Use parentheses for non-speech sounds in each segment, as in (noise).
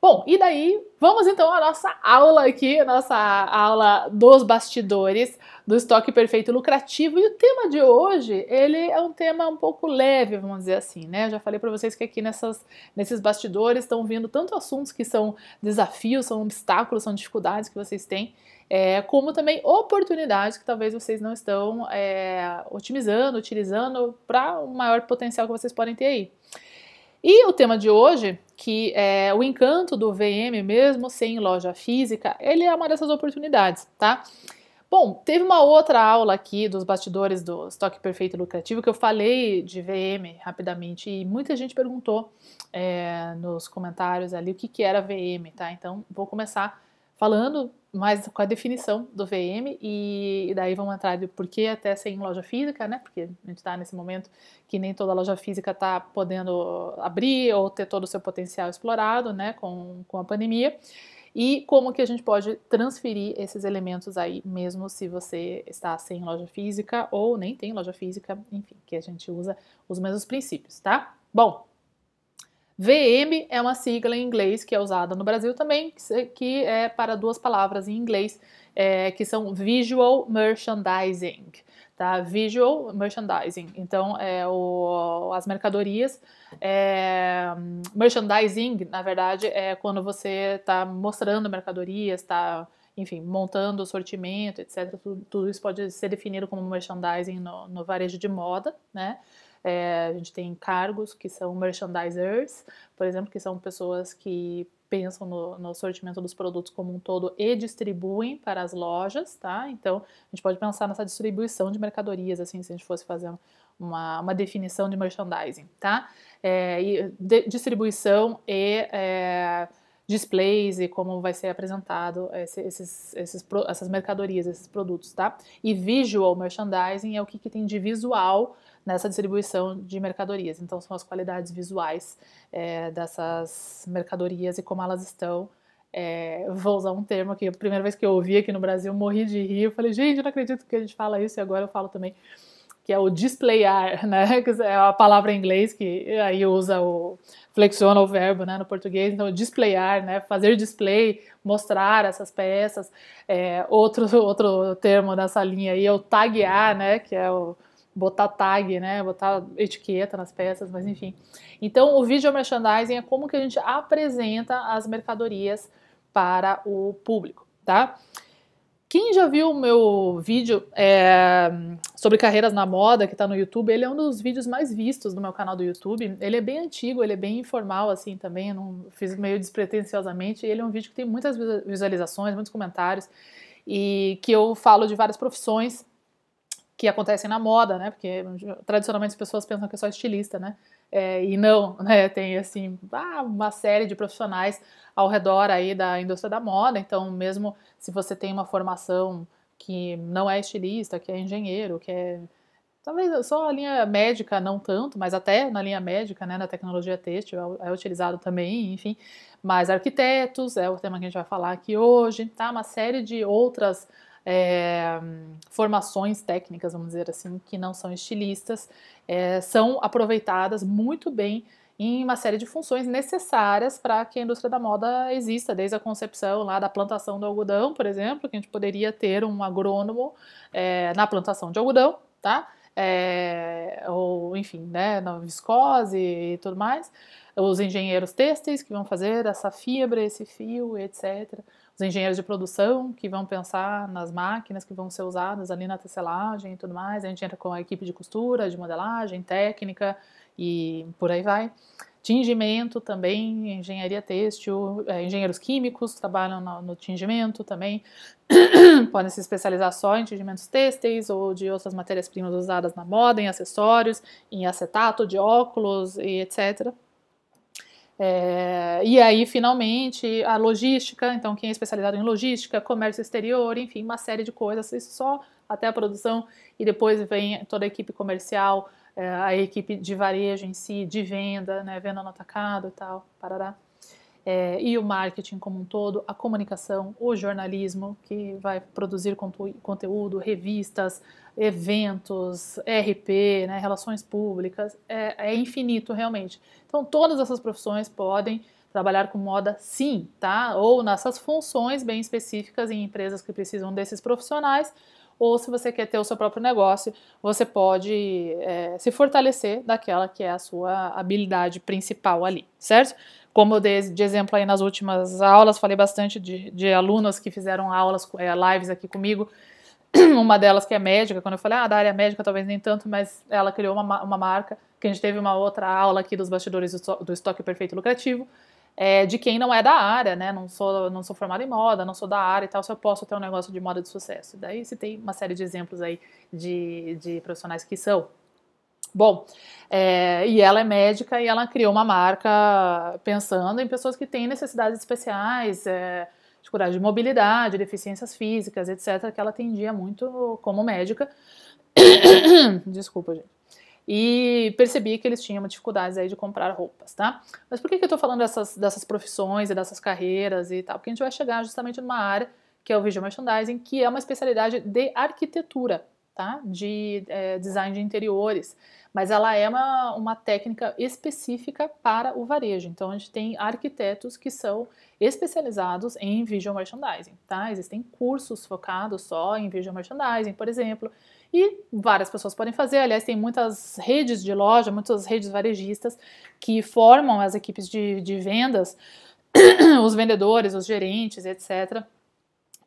Bom, e daí vamos então à nossa aula aqui, a nossa aula dos bastidores do estoque perfeito lucrativo. E o tema de hoje, ele é um tema um pouco leve, vamos dizer assim, né? Eu já falei para vocês que aqui nessas, nesses bastidores estão vindo tanto assuntos que são desafios, são obstáculos, são dificuldades que vocês têm, é, como também oportunidades que talvez vocês não estão é, otimizando, utilizando para o maior potencial que vocês podem ter aí. E o tema de hoje, que é o encanto do VM mesmo sem loja física, ele é uma dessas oportunidades, tá? Bom, teve uma outra aula aqui dos bastidores do estoque perfeito lucrativo que eu falei de VM rapidamente e muita gente perguntou é, nos comentários ali o que, que era VM, tá? Então vou começar falando mais com a definição do VM e, daí vamos entrar de por que até sem loja física, né? Porque a gente está nesse momento que nem toda loja física está podendo abrir ou ter todo o seu potencial explorado, né? Com, com a pandemia e como que a gente pode transferir esses elementos aí, mesmo se você está sem loja física ou nem tem loja física, enfim, que a gente usa os mesmos princípios, tá? Bom, VM é uma sigla em inglês que é usada no Brasil também, que é para duas palavras em inglês, é, que são Visual Merchandising, tá? Visual Merchandising. Então, é o, as mercadorias. É, merchandising, na verdade, é quando você está mostrando mercadorias, está enfim, montando o sortimento, etc. Tudo, tudo, isso pode ser definido como merchandising no, no varejo de moda, né? É, a gente tem cargos que são merchandisers, por exemplo, que são pessoas que pensam no, no, sortimento dos produtos como um todo e distribuem para as lojas, tá? Então, a gente pode pensar nessa distribuição de mercadorias, assim, se a gente fosse fazer uma, uma definição de merchandising, tá? É, e de, distribuição e é, displays e como vai ser apresentado esse, esses, esses, essas mercadorias, esses produtos, tá? E visual merchandising é o que, que tem de visual nessa distribuição de mercadorias. Então, são as qualidades visuais é, dessas mercadorias e como elas estão. É, vou usar um termo que a primeira vez que eu ouvi aqui no Brasil, morri de rir. Eu falei, gente, eu não acredito que a gente fala isso e agora eu falo também que é o displayar, né? (laughs) Que é a palavra em inglês que aí usa o flexiona o verbo, né? No português, então displayar, né? Fazer display, mostrar essas peças. É, outro (laughs) outro termo nessa linha aí é o taguear, né? Que é o botar tag, né, botar etiqueta nas peças, mas enfim. Então, o vídeo merchandising é como que a gente apresenta as mercadorias para o público, tá? Quem já viu o meu vídeo é, sobre carreiras na moda, que está no YouTube, ele é um dos vídeos mais vistos do meu canal do YouTube. Ele é bem antigo, ele é bem informal, assim, também. Eu não fiz meio despretensiosamente. Ele é um vídeo que tem muitas visualizações, muitos comentários, e que eu falo de várias profissões que acontecem na moda, né? Porque tradicionalmente as pessoas pensam que é só estilista, né? É, e não, (laughs) né? Tem assim ah, uma série de profissionais ao redor aí da indústria da moda. Então, mesmo se você tem uma formação que não é estilista, que é engenheiro, que é talvez só a linha médica não tanto, mas até na linha médica, né, na tecnologia têxtil é, é utilizado também, enfim. Mas arquitetos é o tema que a gente vai falar aqui hoje, tá? Uma série de outras é, formações técnicas, vamos dizer assim, que não são estilistas, é, são aproveitadas muito bem em uma série de funções necessárias para que a indústria da moda exista, desde a concepção lá da plantação do algodão, por exemplo, que a gente poderia ter um agrônomo é, na plantação de algodão, tá? É, ou enfim, né, na viscose e tudo mais, os engenheiros têxteis que vão fazer essa fibra, esse fio, etc os engenheiros de produção que vão pensar nas máquinas que vão ser usadas ali na tecelagem e tudo mais. A gente entra com a equipe de costura, de modelagem, técnica e por aí vai. Tingimento também, engenharia têxtil, é, engenheiros químicos trabalham no, no tingimento também, (coughs) podem se especializar só em tingimentos têxteis ou de outras matérias-primas usadas na moda, em acessórios, em acetato de óculos e etc. É, e aí, finalmente, a logística, então quem é especializado em logística, comércio exterior, enfim, uma série de coisas, isso só até a produção, e depois vem toda a equipe comercial, é, a equipe de varejo em si, de venda, né, venda no atacado e tal, parará é, e o marketing como um todo, a comunicação, o jornalismo, que vai produzir conteúdo, revistas, eventos, RP, né, relações públicas, é, é infinito realmente. Então, todas essas profissões podem trabalhar com moda sim, tá? Ou nessas funções bem específicas em empresas que precisam desses profissionais, ou se você quer ter o seu próprio negócio, você pode é, se fortalecer daquela que é a sua habilidade principal ali, certo? Como eu dei de exemplo aí nas últimas aulas, falei bastante de, de alunas que fizeram aulas, é, lives aqui comigo. (clears throat) Uma delas que é médica, quando eu falei, ah, da área médica talvez nem tanto, mas ela criou uma, uma marca, que a gente teve uma outra aula aqui dos bastidores do, estoque perfeito lucrativo, é, de quem não é da área, né? Não sou, não sou formada em moda, não sou da área e tal, se eu posso ter um negócio de moda de sucesso. Daí se tem uma série de exemplos aí de, de profissionais que são. Bom, é, e ela é médica e ela criou uma marca pensando em pessoas que têm necessidades especiais, é, dificuldade de mobilidade, deficiências físicas, etc., que ela atendia muito como médica. (coughs) Desculpa, gente. E percebi que eles tinham dificuldades aí de comprar roupas, tá? Mas por que, que eu tô falando dessas, dessas profissões e dessas carreiras e tal? Porque a gente vai chegar justamente numa área que é o visual merchandising, que é uma especialidade de arquitetura, tá? De é, design de interiores mas ela é uma, uma técnica específica para o varejo. Então, a gente tem arquitetos que são especializados em visual merchandising, tá? Existem cursos focados só em visual merchandising, por exemplo, e várias pessoas podem fazer. Aliás, tem muitas redes de loja, muitas redes varejistas que formam as equipes de, de vendas, (clears throat) os vendedores, os gerentes, etc.,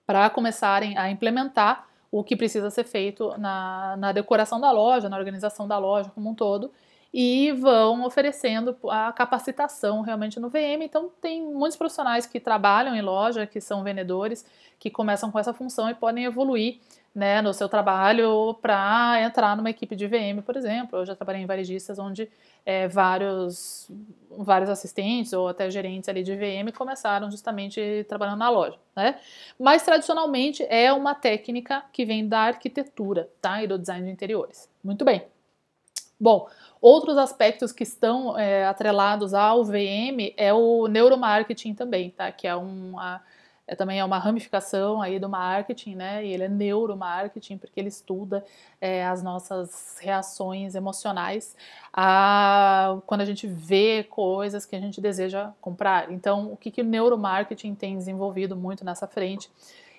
para começarem a implementar o que precisa ser feito na, na decoração da loja, na organização da loja como um todo, e vão oferecendo a capacitação realmente no VM. Então, tem muitos profissionais que trabalham em loja, que são vendedores, que começam com essa função e podem evoluir né, no seu trabalho para entrar numa equipe de VM, por exemplo. Eu já trabalhei em varejistas onde é, vários, vários assistentes ou até gerentes ali de VM começaram justamente trabalhando na loja. Né? Mas tradicionalmente é uma técnica que vem da arquitetura tá? e do design de interiores. Muito bem. Bom, outros aspectos que estão é, atrelados ao VM é o neuromarketing também, tá? que é uma é, também é uma ramificação aí do marketing, né? E ele é neuromarketing porque ele estuda é, as nossas reações emocionais a, quando a gente vê coisas que a gente deseja comprar. Então, o que, que o neuromarketing tem desenvolvido muito nessa frente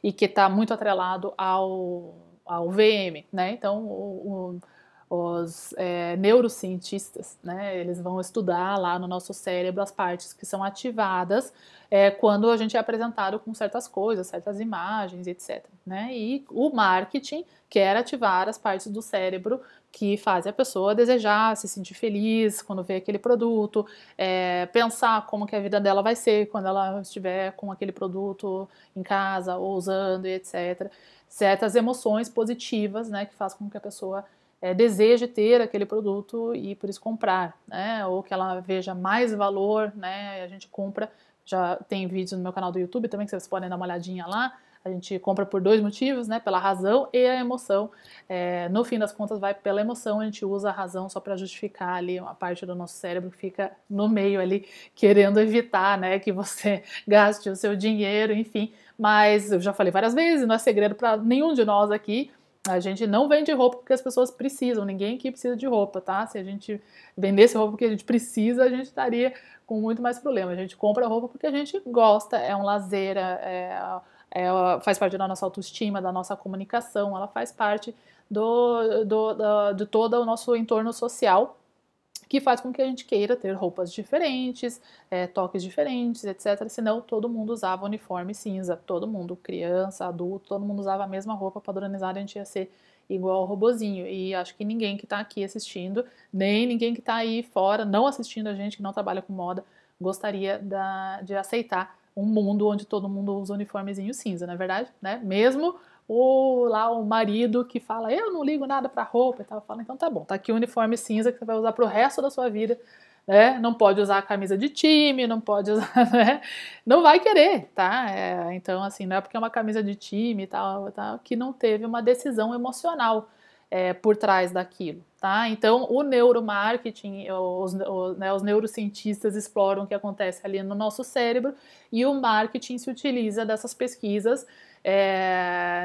e que está muito atrelado ao, ao VM, né? Então, o, o os é, neurocientistas, né? Eles vão estudar lá no nosso cérebro as partes que são ativadas é, quando a gente é apresentado com certas coisas, certas imagens, etc. Né? E o marketing quer ativar as partes do cérebro que fazem a pessoa desejar, se sentir feliz quando vê aquele produto, é, pensar como que a vida dela vai ser quando ela estiver com aquele produto em casa ou usando, etc. Certas emoções positivas, né, que faz com que a pessoa é, deseje ter aquele produto e por isso comprar, né? Ou que ela veja mais valor, né? A gente compra, já tem vídeos no meu canal do YouTube também que vocês podem dar uma olhadinha lá. A gente compra por dois motivos, né? Pela razão e a emoção. É, no fim das contas, vai pela emoção. A gente usa a razão só para justificar ali uma parte do nosso cérebro que fica no meio ali, querendo evitar, né? Que você (laughs) gaste o seu dinheiro, enfim. Mas eu já falei várias vezes, não é segredo para nenhum de nós aqui a gente não vende roupa porque as pessoas precisam, ninguém aqui precisa de roupa, tá? Se a gente vendesse roupa porque a gente precisa, a gente estaria com muito mais problema. A gente compra roupa porque a gente gosta, é um lazer, é, é, é faz parte da nossa autoestima, da nossa comunicação, ela faz parte do, do, do, de todo o nosso entorno social que faz com que a gente queira ter roupas diferentes, é, toques diferentes, etc. Senão todo mundo usava uniforme cinza, todo mundo, criança, adulto, todo mundo usava a mesma roupa padronizada, a gente ia ser igual ao robozinho. E acho que ninguém que está aqui assistindo, nem ninguém que está aí fora, não assistindo a gente, que não trabalha com moda, gostaria da, de aceitar um mundo onde todo mundo usa uniformezinho cinza, na é verdade, né? Mesmo ou lá o marido que fala, eu não ligo nada para roupa e tal, fala, então tá bom, tá aqui o uniforme cinza que você vai usar para o resto da sua vida, né? Não pode usar a camisa de time, não pode usar, (laughs) né? Não vai querer, tá? É, então, assim, não é porque é uma camisa de time e tal, tal que não teve uma decisão emocional é, por trás daquilo, tá? Então, o neuromarketing, os, os, né, os neurocientistas exploram o que acontece ali no nosso cérebro e o marketing se utiliza dessas pesquisas é,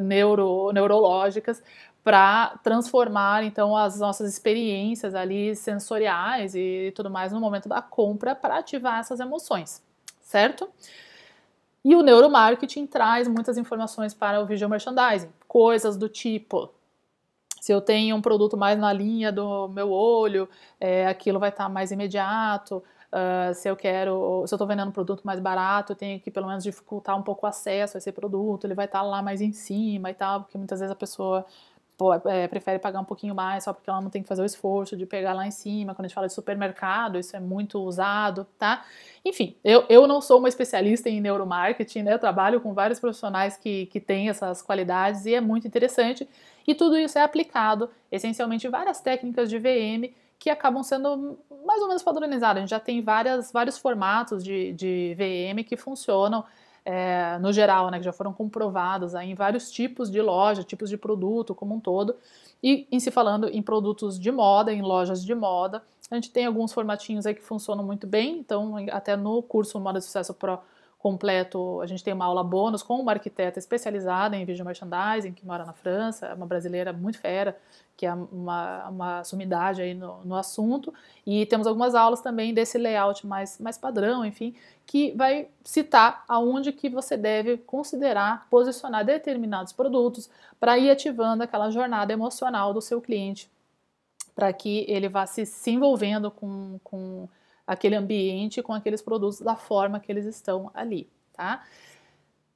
neuro, neurológicas para transformar então as nossas experiências ali sensoriais e tudo mais no momento da compra para ativar essas emoções, certo? E o neuromarketing traz muitas informações para o visual merchandising, coisas do tipo se eu tenho um produto mais na linha do meu olho, é, aquilo vai estar tá mais imediato. Uh, se eu quero, se eu estou vendendo um produto mais barato, eu tenho que pelo menos dificultar um pouco o acesso a esse produto, ele vai estar tá lá mais em cima e tal, porque muitas vezes a pessoa pô, é, prefere pagar um pouquinho mais só porque ela não tem que fazer o esforço de pegar lá em cima. Quando a gente fala de supermercado, isso é muito usado, tá? Enfim, eu, eu não sou uma especialista em neuromarketing, né? Eu trabalho com vários profissionais que, que têm essas qualidades e é muito interessante. E tudo isso é aplicado essencialmente várias técnicas de VM que acabam sendo mais ou menos padronizadas. A gente já tem várias, vários formatos de, de VM que funcionam é, no geral, né, que já foram comprovados aí, em vários tipos de loja, tipos de produto como um todo. E em se falando em produtos de moda, em lojas de moda, a gente tem alguns formatinhos aí que funcionam muito bem. Então, até no curso Moda de Sucesso Pro completo, a gente tem uma aula bônus com uma arquiteta especializada em vídeo merchandising, que mora na França, é uma brasileira muito fera, que é uma, uma sumidade aí no, no assunto, e temos algumas aulas também desse layout mais, mais padrão, enfim, que vai citar aonde que você deve considerar posicionar determinados produtos para ir ativando aquela jornada emocional do seu cliente, para que ele vá se, se envolvendo com, com aquele ambiente, com aqueles produtos da forma que eles estão ali, tá?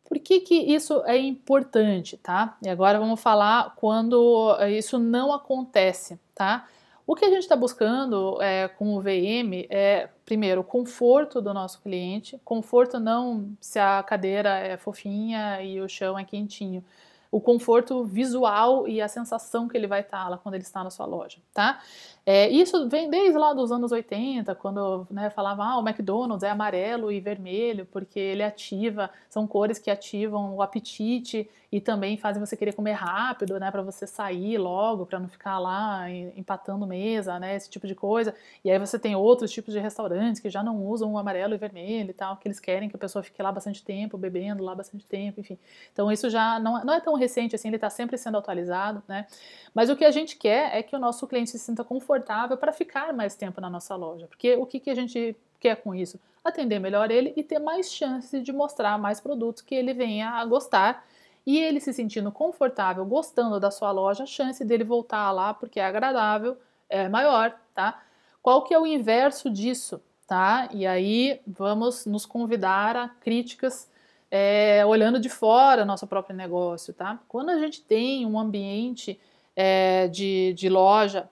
Por que, que isso é importante, tá? E agora vamos falar quando eh, isso não acontece, tá? O que a gente está buscando é, com o VM é, primeiro, o conforto do nosso cliente. Conforto não se a cadeira é fofinha e o chão é quentinho. O conforto visual e a sensação que ele vai estar tá lá quando ele está na sua loja, tá? É, isso vem desde lá dos anos 80, quando né, falava ah, o McDonald's é amarelo e vermelho, porque ele ativa, são cores que ativam o apetite e também fazem você querer comer rápido, né, para você sair logo, para não ficar lá empatando mesa, né, esse tipo de coisa. E aí você tem outros tipos de restaurantes que já não usam o amarelo e vermelho e tal, que eles querem que a pessoa fique lá bastante tempo, bebendo lá bastante tempo, enfim. Então isso já não, é, não é tão recente assim, ele está sempre sendo atualizado, né. Mas o que a gente quer é que o nosso cliente se sinta confortável confortável para ficar mais tempo na nossa loja. Porque o que, que a gente quer com isso? Atender melhor ele e ter mais chance de mostrar mais produtos que ele venha a gostar. E ele se sentindo confortável, gostando da sua loja, a chance dele voltar lá porque é agradável é maior, tá? Qual que é o inverso disso, tá? E aí vamos nos convidar a críticas é, olhando de fora nosso próprio negócio, tá? Quando a gente tem um ambiente é, de, de loja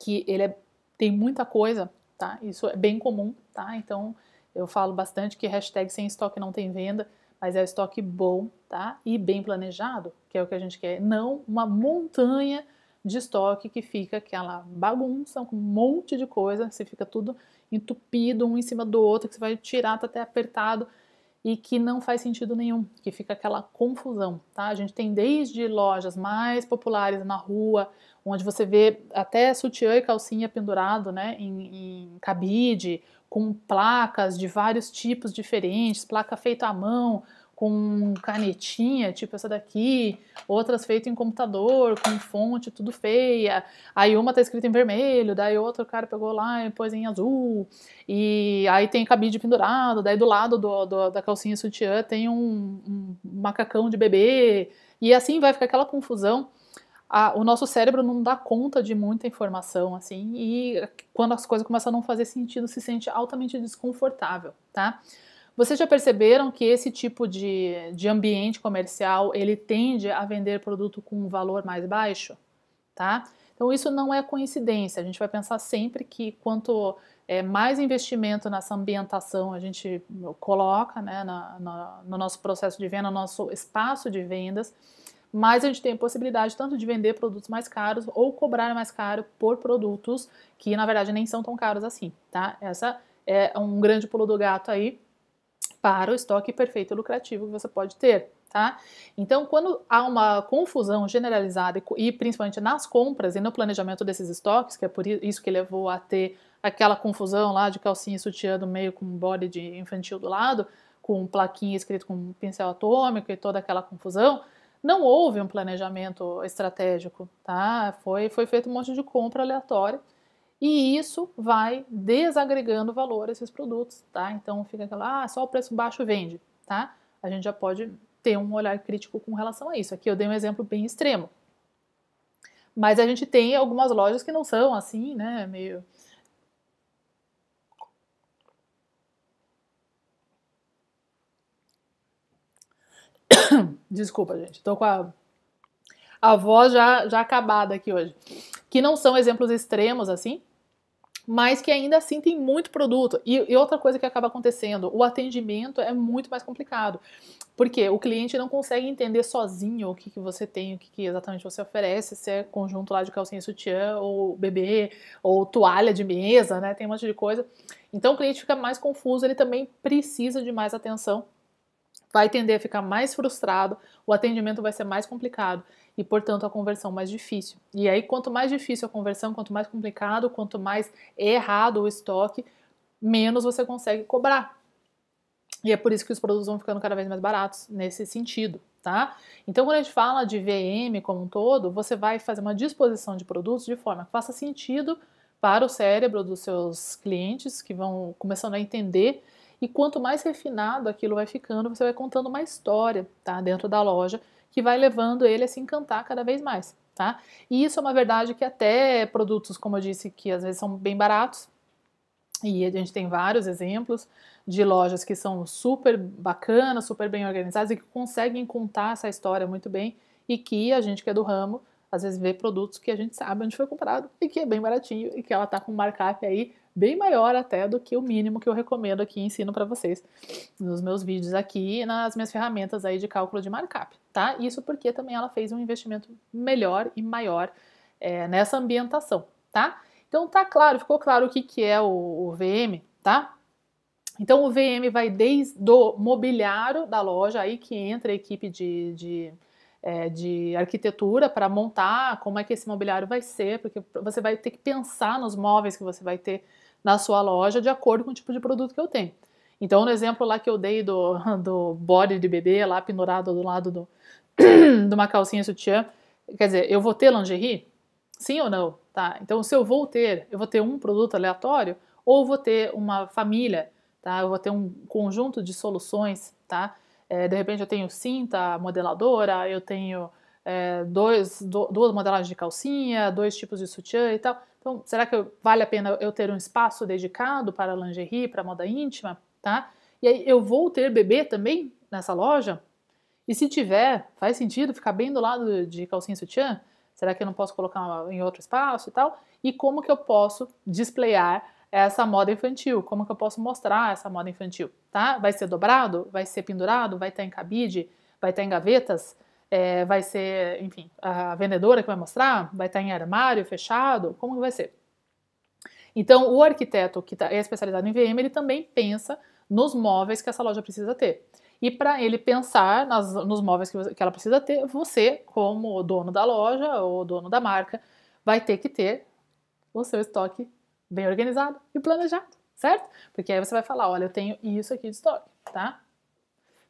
que ele é, tem muita coisa, tá? Isso é bem comum, tá? Então eu falo bastante que hashtag sem estoque não tem venda, mas é o estoque bom, tá? E bem planejado, que é o que a gente quer, não uma montanha de estoque que fica aquela bagunça, um monte de coisa, você fica tudo entupido um em cima do outro, que você vai tirar, tá até apertado e que não faz sentido nenhum, que fica aquela confusão, tá? A gente tem desde lojas mais populares na rua, onde você vê até sutiã e calcinha pendurado, né, em, em cabide, com placas de vários tipos diferentes, placa feita à mão, com canetinha, tipo essa daqui, outras feitas em computador, com fonte tudo feia. Aí uma tá escrita em vermelho, daí outro cara pegou lá e pôs em azul. E aí tem cabide pendurado, daí do lado do, do, da calcinha sutiã tem um, um, macacão de bebê. E assim vai ficar aquela confusão. o nosso cérebro não dá conta de muita informação, assim, e quando as coisas começam a não fazer sentido, se sente altamente desconfortável, tá? Vocês já perceberam que esse tipo de, de ambiente comercial ele tende a vender produto com um valor mais baixo, tá? Então isso não é coincidência. A gente vai pensar sempre que quanto é, mais investimento nessa ambientação a gente coloca, né, na, na, no nosso processo de venda, no nosso espaço de vendas, mais a gente tem a possibilidade tanto de vender produtos mais caros ou cobrar mais caro por produtos que na verdade nem são tão caros assim, tá? Essa é um grande pulo do gato aí para o estoque perfeito lucrativo que você pode ter. Tá? Então, quando há uma confusão generalizada e principalmente nas compras e no planejamento desses estoques, que é por isso que levou a ter aquela confusão lá de calcinha e sutiã do meio com body de infantil do lado, com plaquinha escrito com pincel atômico e toda aquela confusão, não houve um planejamento estratégico, tá? Foi, foi feito um monte de compra aleatória e isso vai desagregando valor a esses produtos, tá? Então fica aquela, ah, só o preço baixo vende, tá? A gente já pode ter um olhar crítico com relação a isso. Aqui eu dei um exemplo bem extremo. Mas a gente tem algumas lojas que não são assim, né? Meio. (coughs) Desculpa, gente, tô com a, a voz já, já acabada aqui hoje. Que não são exemplos extremos assim, mas que ainda assim tem muito produto. E, e, outra coisa que acaba acontecendo, o atendimento é muito mais complicado. Porque o cliente não consegue entender sozinho o que, que você tem, o que, que exatamente você oferece, se é conjunto lá de calcinha e sutiã, ou bebê, ou toalha de mesa, né? Tem um monte de coisa. Então o cliente fica mais confuso, ele também precisa de mais atenção, vai tender a ficar mais frustrado, o atendimento vai ser mais complicado e, portanto, a conversão mais difícil. E aí, quanto mais difícil a conversão, quanto mais complicado, quanto mais é errado o estoque, menos você consegue cobrar. E é por isso que os produtos vão ficando cada vez mais baratos nesse sentido, tá? Então, quando a gente fala de VM como um todo, você vai fazer uma disposição de produtos de forma que faça sentido para o cérebro dos seus clientes que vão começando a entender. E quanto mais refinado aquilo vai ficando, você vai contando uma história, tá? Dentro da loja que vai levando ele a se encantar cada vez mais. Tá? E isso é uma verdade que até produtos, como eu disse, que às vezes são bem baratos, e a gente tem vários exemplos de lojas que são super bacanas, super bem organizadas e que conseguem contar essa história muito bem e que a gente que é do ramo às vezes vê produtos que a gente sabe onde foi comprado e que é bem baratinho e que ela tá com um markup aí bem maior até do que o mínimo que eu recomendo aqui e ensino para vocês nos meus vídeos aqui e nas minhas ferramentas aí de cálculo de markup, tá? Isso porque também ela fez um investimento melhor e maior é, nessa ambientação, tá? Então tá claro, ficou claro o que, que é o, o VM, tá? Então o VM vai desde o mobiliário da loja, aí que entra a equipe de, de é, de arquitetura para montar como é que esse mobiliário vai ser, porque você vai ter que pensar nos móveis que você vai ter na sua loja de acordo com o tipo de produto que eu tenho. Então, no exemplo lá que eu dei do, (laughs) do body de bebê lá pendurado do lado do, (clears throat) de uma calcinha sutiã, quer dizer, eu vou ter lingerie? Sim ou não? Tá? Então, se eu vou ter, eu vou ter um produto aleatório ou vou ter uma família, tá? Eu vou ter um conjunto de soluções, tá? É, de repente eu tenho cinta modeladora, eu tenho é, dois, do, duas modelagens de calcinha, dois tipos de sutiã e tal. Então, será que vale a pena eu ter um espaço dedicado para lingerie, para moda íntima, tá? E aí eu vou ter bebê também nessa loja? E se tiver, faz sentido ficar bem do lado de calcinha e sutiã? Será que eu não posso colocar em outro espaço e tal? E como que eu posso displayar essa moda infantil, como que eu posso mostrar essa moda infantil, tá? Vai ser dobrado? Vai ser pendurado? Vai estar tá em cabide? Vai estar tá em gavetas? É, vai ser, enfim, a vendedora que vai mostrar? Vai estar tá em armário fechado? Como que vai ser? Então, o arquiteto que é especializado em VM, ele também pensa nos móveis que essa loja precisa ter. E para ele pensar nas, nos móveis que, você, que, ela precisa ter, você, como dono da loja ou dono da marca, vai ter que ter o seu estoque bem organizado e planejado, certo? Porque aí você vai falar, olha, eu tenho isso aqui de estoque, tá?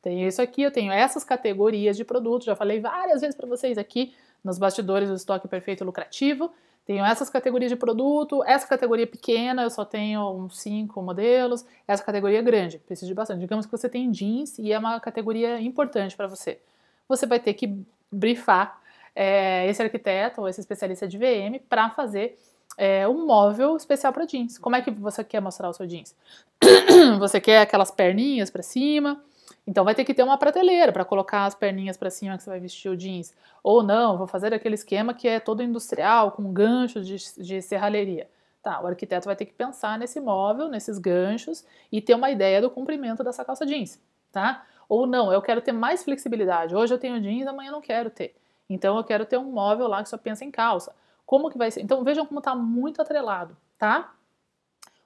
Tenho isso aqui, eu tenho essas categorias de produto, já falei várias vezes para vocês aqui nos bastidores do estoque perfeito lucrativo. Tenho essas categorias de produto, essa categoria pequena, eu só tenho uns cinco modelos, essa categoria grande, preciso de bastante. Digamos que você tem jeans e é uma categoria importante para você. Você vai ter que brifar é, esse arquiteto ou esse especialista de VM para fazer é, um móvel especial para jeans. Como é que você quer mostrar o seu jeans? (clears throat) você quer aquelas perninhas para cima? Então vai ter que ter uma prateleira para colocar as perninhas para cima que você vai vestir o jeans. Ou não, vou fazer aquele esquema que é todo industrial, com ganchos de, de serralheria. Tá, o arquiteto vai ter que pensar nesse móvel, nesses ganchos e ter uma ideia do comprimento dessa calça jeans, tá? Ou não, eu quero ter mais flexibilidade. Hoje eu tenho jeans, amanhã eu não quero ter. Então eu quero ter um móvel lá que só pensa em calça. Como que vai ser? Então vejam como está muito atrelado, tá?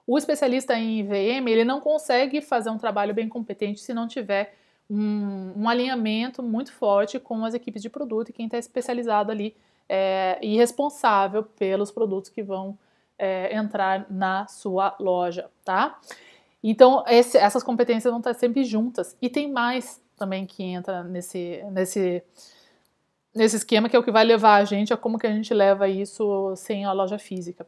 O especialista em IVM, ele não consegue fazer um trabalho bem competente se não tiver um, um alinhamento muito forte com as equipes de produto e quem está especializado ali é, e responsável pelos produtos que vão é, entrar na sua loja, tá? Então, esse, essas competências vão estar tá sempre juntas. E tem mais também que entra nesse, nesse nesse esquema que é o que vai levar a gente a como que a gente leva isso sem a loja física.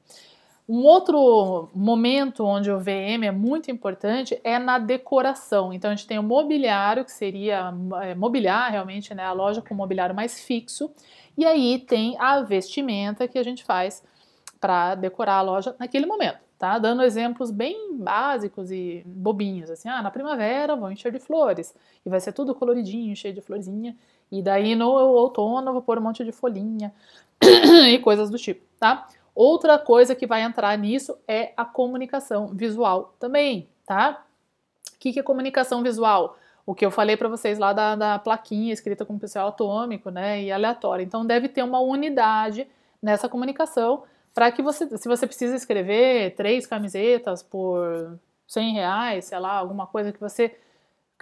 Um outro momento onde o VM é muito importante é na decoração. Então a gente tem o mobiliário, que seria é, mobiliar realmente, né, a loja com mobiliário mais fixo, e aí tem a vestimenta que a gente faz para decorar a loja naquele momento, tá? Dando exemplos bem básicos e bobinhos, assim, ah, na primavera vão encher de flores e vai ser tudo coloridinho, cheio de florzinha. E daí no outono eu vou pôr um monte de folhinha (clears throat) e coisas do tipo, tá? Outra coisa que vai entrar nisso é a comunicação visual também, tá? O que, que é comunicação visual? O que eu falei para vocês lá da, da, plaquinha escrita com pincel atômico, né, e aleatório Então deve ter uma unidade nessa comunicação para que você, se você precisa escrever três camisetas por 100 reais, sei lá, alguma coisa que você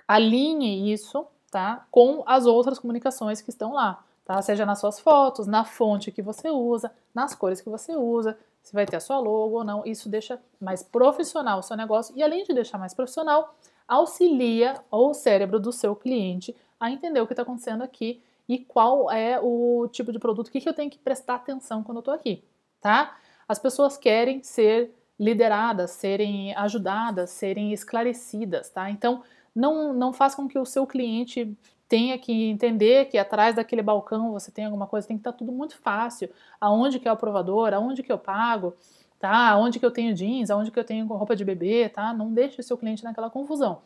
alinhe isso tá? Com as outras comunicações que estão lá, tá? Seja nas suas fotos, na fonte que você usa, nas cores que você usa, se vai ter a sua logo ou não. Isso deixa mais profissional o seu negócio e além de deixar mais profissional, auxilia o cérebro do seu cliente a entender o que está acontecendo aqui e qual é o tipo de produto, o que, que eu tenho que prestar atenção quando eu estou aqui, tá? As pessoas querem ser lideradas, serem ajudadas, serem esclarecidas, tá? Então, não, não faz com que o seu cliente tenha que entender que atrás daquele balcão você tem alguma coisa, tem que estar tá tudo muito fácil. Aonde que é o provador, aonde que eu pago, tá? Aonde que eu tenho jeans, aonde que eu tenho roupa de bebê, tá? Não deixe o seu cliente naquela confusão.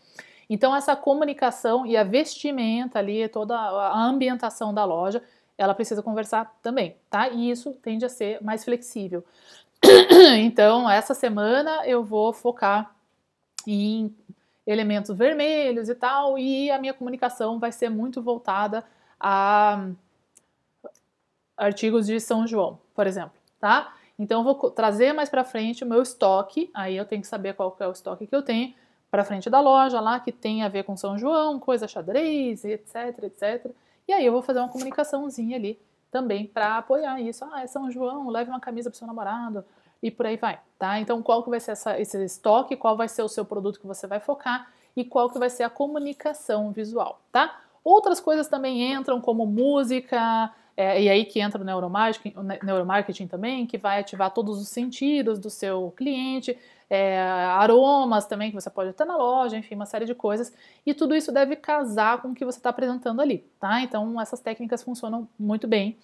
Então essa comunicação e a vestimenta ali, toda a ambientação da loja, ela precisa conversar também, tá? E isso tende a ser mais flexível. (clears throat) então, essa semana eu vou focar em elementos vermelhos e tal, e a minha comunicação vai ser muito voltada a artigos de São João, por exemplo, tá? Então eu vou trazer mais para frente o meu estoque, aí eu tenho que saber qual que é o estoque que eu tenho para frente da loja lá que tem a ver com São João, coisa xadrez, etc, etc. E aí eu vou fazer uma comunicaçãozinha ali também para apoiar isso. Ah, é São João, leve uma camisa para seu namorado e por aí vai, tá? Então, qual que vai ser essa, esse estoque, qual vai ser o seu produto que você vai focar e qual que vai ser a comunicação visual, tá? Outras coisas também entram, como música, é, e aí que entra o neuromarketing, neuromarketing também, que vai ativar todos os sentidos do seu cliente, é, aromas também, que você pode ter na loja, enfim, uma série de coisas, e tudo isso deve casar com o que você está apresentando ali, tá? Então, essas técnicas funcionam muito bem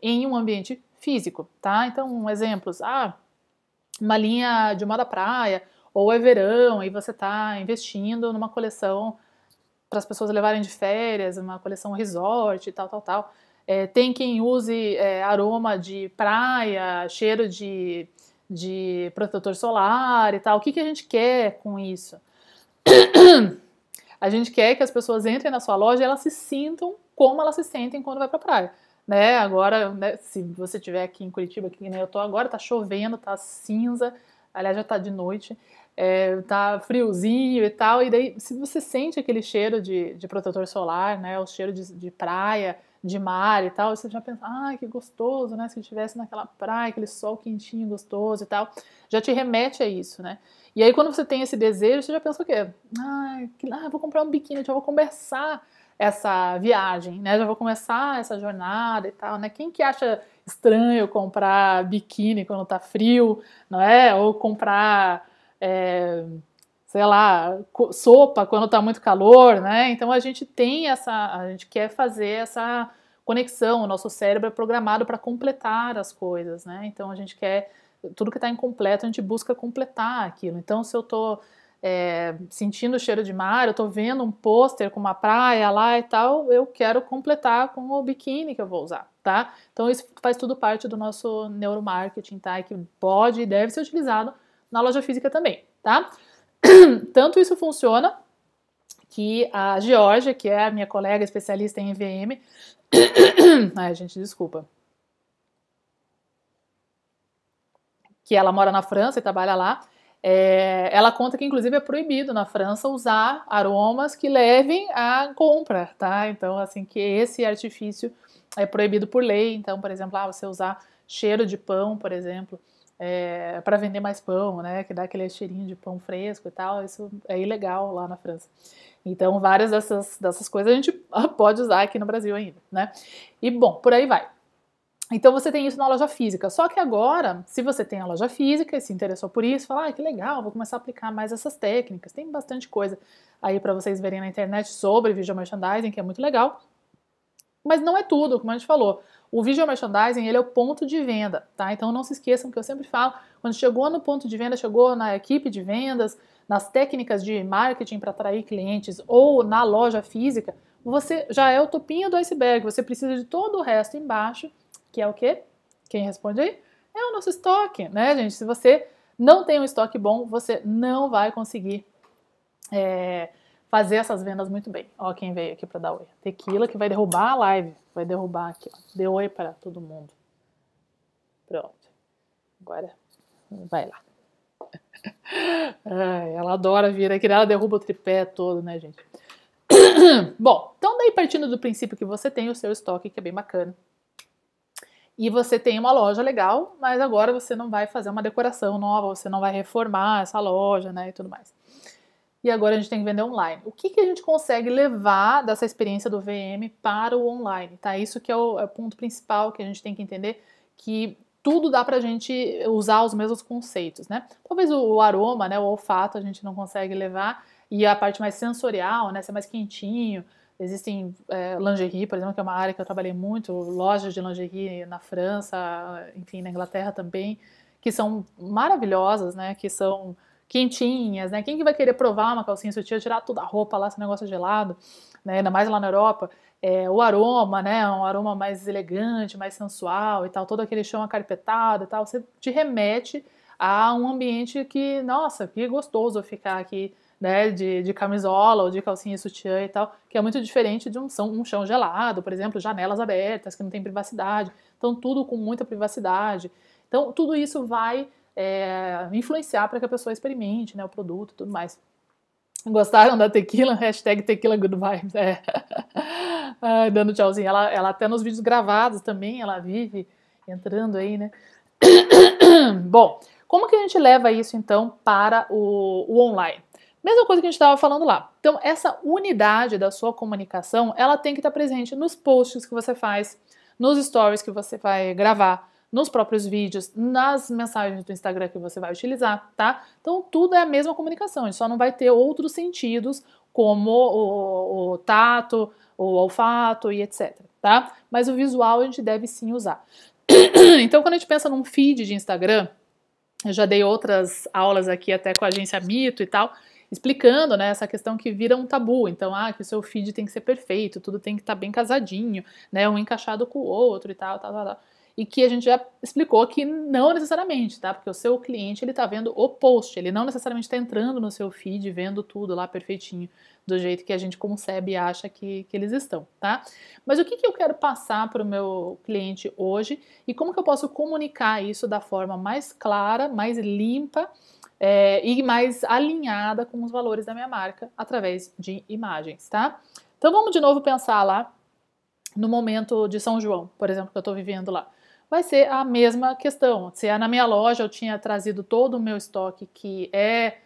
em um ambiente físico, tá? Então, exemplos, ah, uma linha de moda praia, ou é verão e você está investindo numa coleção para as pessoas levarem de férias, uma coleção resort e tal, tal, tal. É, tem quem use é, aroma de praia, cheiro de, de protetor solar e tal. O que, que a gente quer com isso? (clears throat) a gente quer que as pessoas entrem na sua loja e elas se sintam como elas se sentem quando vai para a praia né? Agora, né, se você estiver aqui em Curitiba, que nem eu tô agora, tá chovendo, tá cinza, aliás, já tá de noite, é, tá friozinho e tal, e daí se você sente aquele cheiro de, de protetor solar, né, o cheiro de, de praia, de mar e tal, você já pensa, ah, que gostoso, né, se eu estivesse naquela praia, aquele sol quentinho, gostoso e tal, já te remete a isso, né, e aí quando você tem esse desejo, você já pensa o quê? Ah, que, ah vou comprar um biquíni, já vou conversar, essa viagem, né? Já vou começar essa jornada e tal, né? Quem que acha estranho comprar biquíni quando tá frio, não é? Ou comprar, é, sei lá, sopa quando tá muito calor, né? Então a gente tem essa, a gente quer fazer essa conexão, o nosso cérebro é programado para completar as coisas, né? Então a gente quer tudo que está incompleto, a gente busca completar aquilo. Então se eu tô é, sentindo o cheiro de mar, eu estou vendo um pôster com uma praia lá e tal, eu quero completar com o biquíni que eu vou usar, tá? Então isso faz tudo parte do nosso neuromarketing, tá? E que pode e deve ser utilizado na loja física também, tá? (clears throat) Tanto isso funciona que a Georgia, que é a minha colega especialista em EVM, (clears throat) ai gente, desculpa, que ela mora na França e trabalha lá, é, ela conta que, inclusive, é proibido na França usar aromas que levem à compra, tá? Então, assim, que esse artifício é proibido por lei. Então, por exemplo, ah, você usar cheiro de pão, por exemplo, é, para vender mais pão, né? Que dá aquele cheirinho de pão fresco e tal. Isso é ilegal lá na França. Então, várias dessas, dessas coisas a gente (laughs) pode usar aqui no Brasil ainda, né? E, bom, por aí vai. Então você tem isso na loja física. Só que agora, se você tem a loja física e se interessou por isso, fala, ah, que legal, vou começar a aplicar mais essas técnicas. Tem bastante coisa aí para vocês verem na internet sobre visual merchandising, que é muito legal. Mas não é tudo, como a gente falou. O visual merchandising, ele é o ponto de venda, tá? Então não se esqueçam que eu sempre falo, quando chegou no ponto de venda, chegou na equipe de vendas, nas técnicas de marketing para atrair clientes ou na loja física, você já é o topinho do iceberg, você precisa de todo o resto embaixo que é o quê? Quem responde aí? É o nosso estoque, né, gente? Se você não tem um estoque bom, você não vai conseguir é, fazer essas vendas muito bem. Ó, quem veio aqui para dar oi. Tequila que vai derrubar a live, vai derrubar aqui, ó. Dê oi para todo mundo. Pronto. Agora, vai lá. Ai, ela adora vir aqui, ela derruba o tripé todo, né, gente? (coughs) Bom, então daí partindo do princípio que você tem o seu estoque, que é bem bacana, e você tem uma loja legal, mas agora você não vai fazer uma decoração nova, você não vai reformar essa loja, né, e tudo mais. E agora a gente tem que vender online. O que, que a gente consegue levar dessa experiência do VM para o online, tá? Isso que é o, é o ponto principal que a gente tem que entender, que tudo dá para a gente usar os mesmos conceitos, né? Talvez o, o aroma, né, o olfato a gente não consegue levar, e a parte mais sensorial, né, ser mais quentinho, Existem é, lingerie, por exemplo, que é uma área que eu trabalhei muito, lojas de lingerie na França, enfim, na Inglaterra também, que são maravilhosas, né? Que são quentinhas, né? Quem que vai querer provar uma calcinha sutiã, tirar toda a roupa lá, esse negócio é gelado, né? Ainda mais lá na Europa. É, o aroma, né? Um aroma mais elegante, mais sensual e tal, todo aquele chão acarpetado e tal, você te remete a um ambiente que, nossa, que gostoso ficar aqui né, de, de camisola ou de calcinha e sutiã e tal, que é muito diferente de um, um chão gelado, por exemplo, janelas abertas, que não tem privacidade. Então, tudo com muita privacidade. Então, tudo isso vai é, influenciar para que a pessoa experimente né, o produto e tudo mais. Gostaram da tequila? (laughs) Hashtag tequila good vibes. É. (laughs) Ai, dando tchauzinho. Ela, ela até nos vídeos gravados também, ela vive entrando aí, né? (coughs) Bom, como que a gente leva isso então para o, o online? Mesma coisa que a gente estava falando lá. Então, essa unidade da sua comunicação, ela tem que estar presente nos posts que você faz, nos stories que você vai gravar, nos próprios vídeos, nas mensagens do Instagram que você vai utilizar, tá? Então tudo é a mesma comunicação, a só não vai ter outros sentidos como o, o, tato, o olfato e etc, tá? Mas o visual a gente deve sim usar. (clears throat) então quando a gente pensa num feed de Instagram, eu já dei outras aulas aqui até com a agência Mito e tal, explicando né, essa questão que vira um tabu. Então, ah, que o seu feed tem que ser perfeito, tudo tem que estar tá bem casadinho, né, um encaixado com o outro e tal, tal, tal, tal. E que a gente já explicou que não necessariamente, tá? Porque o seu cliente ele está vendo o post, ele não necessariamente está entrando no seu feed vendo tudo lá perfeitinho, do jeito que a gente concebe e acha que, que eles estão, tá? Mas o que, que eu quero passar para o meu cliente hoje e como que eu posso comunicar isso da forma mais clara, mais limpa é, e mais alinhada com os valores da minha marca através de imagens, tá? Então vamos de novo pensar lá no momento de São João, por exemplo, que eu estou vivendo lá. Vai ser a mesma questão. Se é na minha loja eu tinha trazido todo o meu estoque que é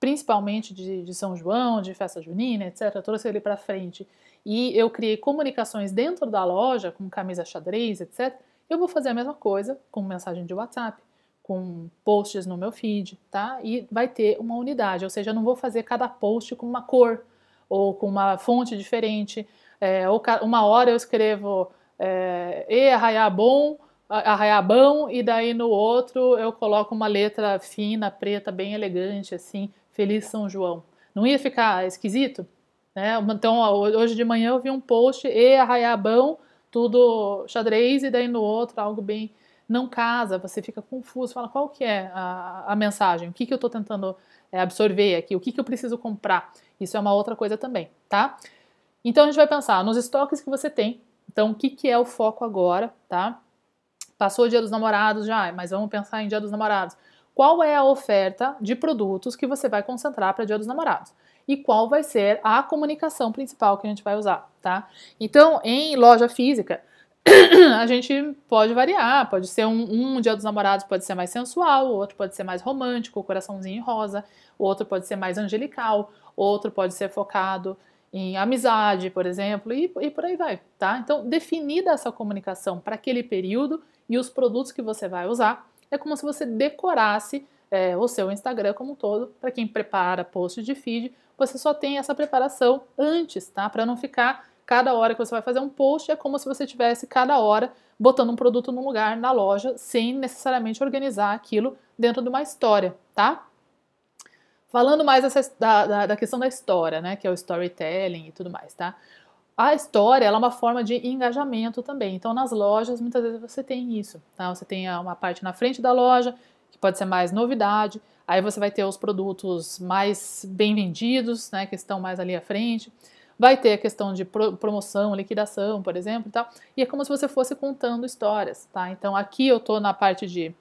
principalmente de, de São João, de festa junina, etc., trouxe ele para frente e eu criei comunicações dentro da loja com camisa xadrez, etc., eu vou fazer a mesma coisa com mensagem de WhatsApp, com posts no meu feed, tá? E vai ter uma unidade, ou seja, eu não vou fazer cada post com uma cor ou com uma fonte diferente. É, ou uma hora eu escrevo é, e arraiar bom, arraiar bom, e daí no outro eu coloco uma letra fina, preta, bem elegante, assim, Feliz São João. Não ia ficar esquisito? Né? Então, hoje de manhã eu vi um post e arraiar bom, tudo xadrez, e daí no outro algo bem não casa, você fica confuso, fala qual que é a, a mensagem, o que, que eu estou tentando eh, absorver aqui, o que, que eu preciso comprar. Isso é uma outra coisa também, tá? Então a gente vai pensar nos estoques que você tem. Então o que, que é o foco agora, tá? Passou o Dia dos Namorados já, mas vamos pensar em Dia dos Namorados. Qual é a oferta de produtos que você vai concentrar para Dia dos Namorados? E qual vai ser a comunicação principal que a gente vai usar, tá? Então, em loja física, a gente pode variar, pode ser um, um dia dos namorados pode ser mais sensual, o outro pode ser mais romântico, coraçãozinho rosa, o outro pode ser mais angelical, outro pode ser focado em amizade, por exemplo, e, e por aí vai, tá? Então, definida essa comunicação para aquele período e os produtos que você vai usar, é como se você decorasse é, o seu Instagram como um todo. Para quem prepara posts de feed, você só tem essa preparação antes, tá? Para não ficar Cada hora que você vai fazer um post é como se você tivesse cada hora botando um produto num lugar na loja, sem necessariamente organizar aquilo dentro de uma história, tá? Falando mais essa da, da, da, questão da história, né, que é o storytelling e tudo mais, tá? A história é uma forma de engajamento também. Então, nas lojas, muitas vezes você tem isso. Tá? Você tem uma parte na frente da loja, que pode ser mais novidade. Aí você vai ter os produtos mais bem vendidos, né, que estão mais ali à frente. Vai ter a questão de pro, promoção, liquidação, por exemplo, e tal. E é como se você fosse contando histórias, tá? Então aqui eu tô na parte de,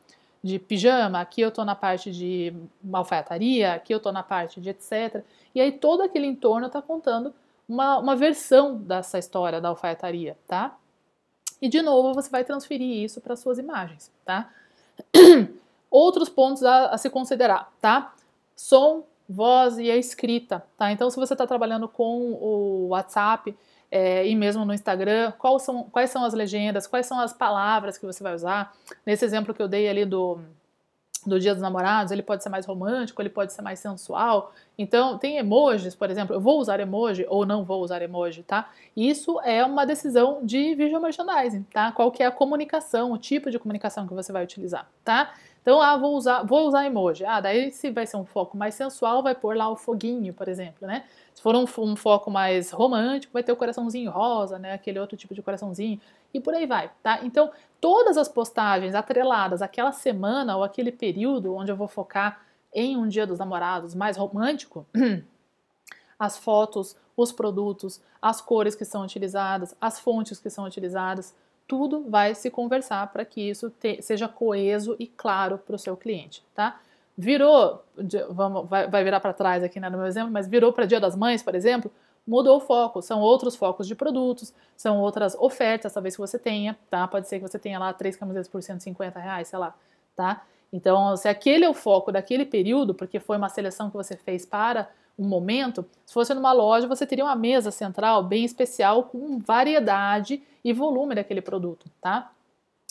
de pijama, aqui eu tô na parte de alfaiataria, aqui eu tô na parte de etc. E aí todo aquele entorno tá contando uma, uma versão dessa história da alfaiataria, tá? E de novo você vai transferir isso para suas imagens, tá? (clears throat) Outros pontos a, a se considerar, tá? Som, voz e a escrita, tá? Então, se você está trabalhando com o WhatsApp é, e mesmo no Instagram, quais são, quais são as legendas, quais são as palavras que você vai usar? Nesse exemplo que eu dei ali do, do Dia dos Namorados, ele pode ser mais romântico, ele pode ser mais sensual. Então, tem emojis, por exemplo, eu vou usar emoji ou não vou usar emoji, tá? Isso é uma decisão de visual merchandising, tá? Qual que é a comunicação, o tipo de comunicação que você vai utilizar, tá? Então, ah, vou usar, vou usar emoji. Ah, daí se vai ser um foco mais sensual, vai pôr lá o foguinho, por exemplo, né? Se for um, um foco mais romântico, vai ter o coraçãozinho rosa, né? Aquele outro tipo de coraçãozinho e por aí vai, tá? Então, todas as postagens atreladas àquela semana ou aquele período onde eu vou focar em um dia dos namorados mais romântico, (clears throat) as fotos, os produtos, as cores que são utilizadas, as fontes que são utilizadas, tudo vai se conversar para que isso te, seja coeso e claro para o seu cliente, tá? Virou, vamos, vai, vai virar para trás aqui né, no meu exemplo, mas virou para Dia das Mães, por exemplo, mudou o foco, são outros focos de produtos, são outras ofertas, talvez que você tenha, tá? Pode ser que você tenha lá três camisetas por 150 reais, sei lá, tá? Então, se aquele é o foco daquele período, porque foi uma seleção que você fez para um momento, se fosse numa loja, você teria uma mesa central bem especial com variedade e volume daquele produto, tá?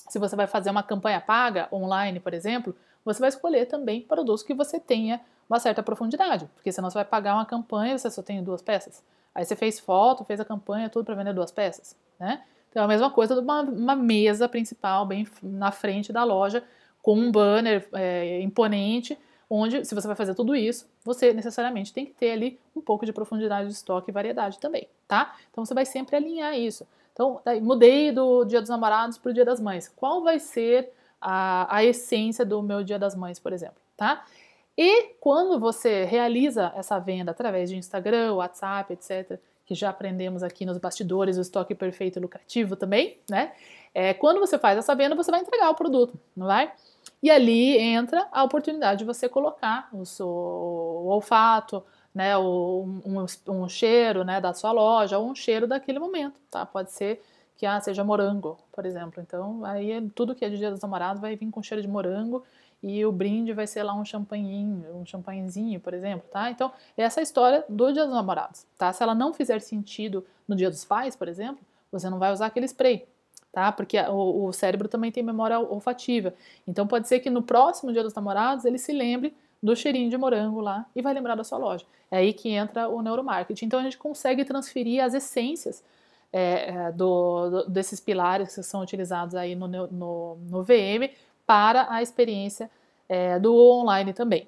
Se você vai fazer uma campanha paga online, por exemplo, você vai escolher também produtos que você tenha uma certa profundidade, porque senão você vai pagar uma campanha e você só tem duas peças. Aí você fez foto, fez a campanha, tudo para vender duas peças, né? Então é a mesma coisa de uma, uma mesa principal bem na frente da loja com um banner é, imponente, onde, se você vai fazer tudo isso, você necessariamente tem que ter ali um pouco de profundidade de estoque e variedade também, tá? Então você vai sempre alinhar isso. Então, daí, mudei do Dia dos Namorados para o Dia das Mães. Qual vai ser a, a essência do meu Dia das Mães, por exemplo, tá? E quando você realiza essa venda através de Instagram, WhatsApp, etc., que já aprendemos aqui nos bastidores, o estoque perfeito e lucrativo também, né? É, quando você faz essa venda, você vai entregar o produto, não vai? E ali entra a oportunidade de você colocar o seu olfato, né, o, um, um, cheiro né, da sua loja, ou um cheiro daquele momento, tá? Pode ser que ah, seja morango, por exemplo. Então, aí é, tudo que é de Dia dos Namorados vai vir com cheiro de morango e o brinde vai ser lá um champanhinho, um champanhezinho, por exemplo, tá? Então, essa é a história do Dia dos Namorados, tá? Se ela não fizer sentido no Dia dos Pais, por exemplo, você não vai usar aquele spray, tá? Porque o, o cérebro também tem memória olfativa. Então pode ser que no próximo Dia dos Namorados ele se lembre do cheirinho de morango lá e vai lembrar da sua loja. É aí que entra o neuromarketing. Então a gente consegue transferir as essências é, é do, do, desses pilares que são utilizados aí no, no, no VM para a experiência é, do online também.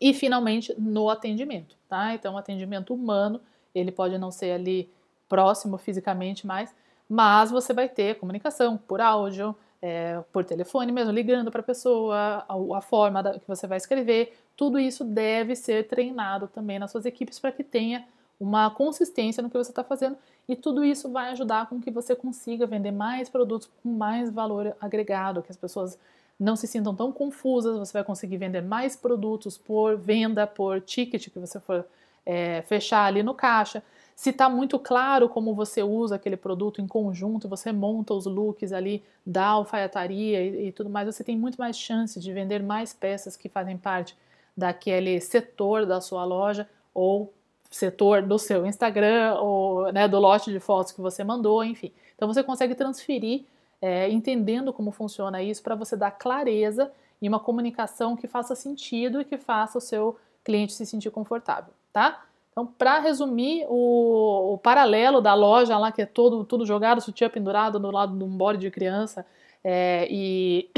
E finalmente no atendimento, tá? Então, o atendimento humano, ele pode não ser ali próximo fisicamente, mas mas você vai ter comunicação por áudio, é, por telefone mesmo, ligando para a pessoa, a forma da, que você vai escrever, tudo isso deve ser treinado também nas suas equipes para que tenha uma consistência no que você está fazendo e tudo isso vai ajudar com que você consiga vender mais produtos com mais valor agregado, que as pessoas não se sintam tão confusas, você vai conseguir vender mais produtos por venda, por ticket que você for é, fechar ali no caixa. Se está muito claro como você usa aquele produto em conjunto, você monta os looks ali da alfaiataria e, e tudo mais, você tem muito mais chance de vender mais peças que fazem parte daquele setor da sua loja ou setor do seu Instagram ou né, do lote de fotos que você mandou, enfim. Então você consegue transferir, é, entendendo como funciona isso, para você dar clareza e uma comunicação que faça sentido e que faça o seu cliente se sentir confortável, tá? Então, para resumir o, o, paralelo da loja lá, que é todo, tudo jogado, sutiã pendurado do lado de um bode de criança é, e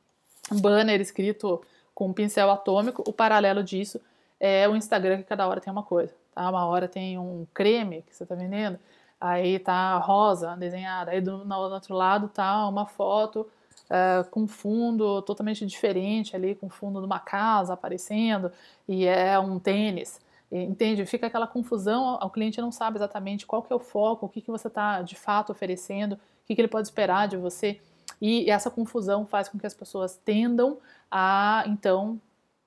(clears throat) banner escrito com um pincel atômico, o paralelo disso é o Instagram, que cada hora tem uma coisa. Tá? Uma hora tem um creme que você está vendendo, aí tá rosa desenhada, aí do, no, outro lado tá uma foto uh, com fundo totalmente diferente ali, com fundo de uma casa aparecendo, e é um tênis entende? Fica aquela confusão, o cliente não sabe exatamente qual que é o foco, o que, que você está de fato oferecendo, o que, que ele pode esperar de você. E essa confusão faz com que as pessoas tendam a, então,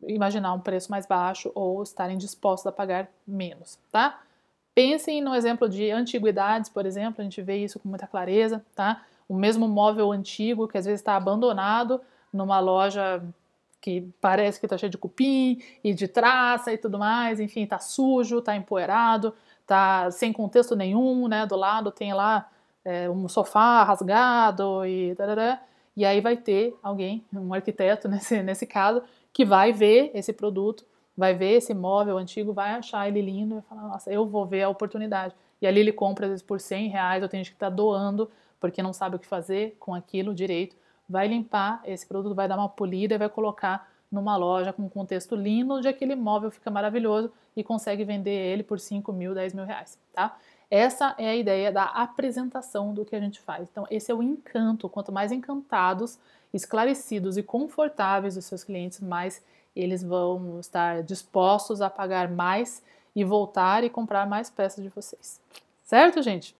imaginar um preço mais baixo ou estarem dispostos a pagar menos, tá? Pensem no exemplo de antiguidades, por exemplo, a gente vê isso com muita clareza, tá? O mesmo móvel antigo que às vezes está abandonado numa loja que parece que está cheio de cupim e de traça e tudo mais, enfim, está sujo, está empoeirado, está sem contexto nenhum, né? Do lado tem lá é, um sofá rasgado e tarará, e aí vai ter alguém, um arquiteto (laughs) nesse, nesse caso, que vai ver esse produto, vai ver esse móvel antigo, vai achar ele lindo e vai falar, nossa, eu vou ver a oportunidade. E ali ele compra, às vezes, por 100 reais, eu tenho gente que está doando, porque não sabe o que fazer com aquilo direito vai limpar esse produto, vai dar uma polida e vai colocar numa loja com um contexto lindo, onde aquele imóvel fica maravilhoso e consegue vender ele por 5 mil, 10 mil reais, tá? Essa é a ideia da apresentação do que a gente faz. Então, esse é o encanto. Quanto mais encantados, esclarecidos e confortáveis os seus clientes, mais eles vão estar dispostos a pagar mais e voltar e comprar mais peças de vocês. Certo, gente?